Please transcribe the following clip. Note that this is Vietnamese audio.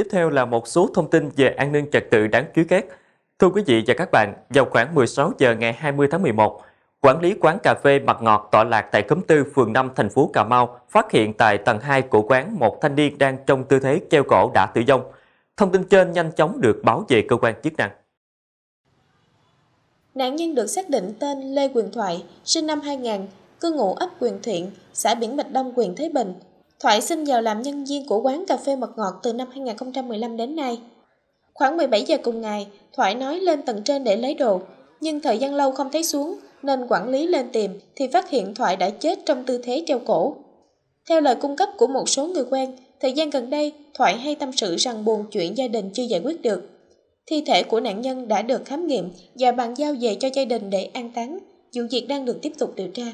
Tiếp theo là một số thông tin về an ninh trật tự đáng chú ý khác. Thưa quý vị và các bạn, vào khoảng 16 giờ ngày 20 tháng 11, quản lý quán cà phê Mặt Ngọt tọa lạc tại Cấm Tư, phường 5, thành phố Cà Mau phát hiện tại tầng 2 của quán một thanh niên đang trong tư thế treo cổ đã tử vong. Thông tin trên nhanh chóng được báo về cơ quan chức năng. Nạn nhân được xác định tên Lê Quyền Thoại, sinh năm 2000, cư ngụ ấp Quyền Thiện, xã Biển Bạch Đông, Quyền Thế Bình, Thoại xin vào làm nhân viên của quán cà phê mật ngọt từ năm 2015 đến nay. Khoảng 17 giờ cùng ngày, Thoại nói lên tầng trên để lấy đồ, nhưng thời gian lâu không thấy xuống nên quản lý lên tìm thì phát hiện Thoại đã chết trong tư thế treo cổ. Theo lời cung cấp của một số người quen, thời gian gần đây Thoại hay tâm sự rằng buồn chuyện gia đình chưa giải quyết được. Thi thể của nạn nhân đã được khám nghiệm và bàn giao về cho gia đình để an táng. Vụ việc đang được tiếp tục điều tra.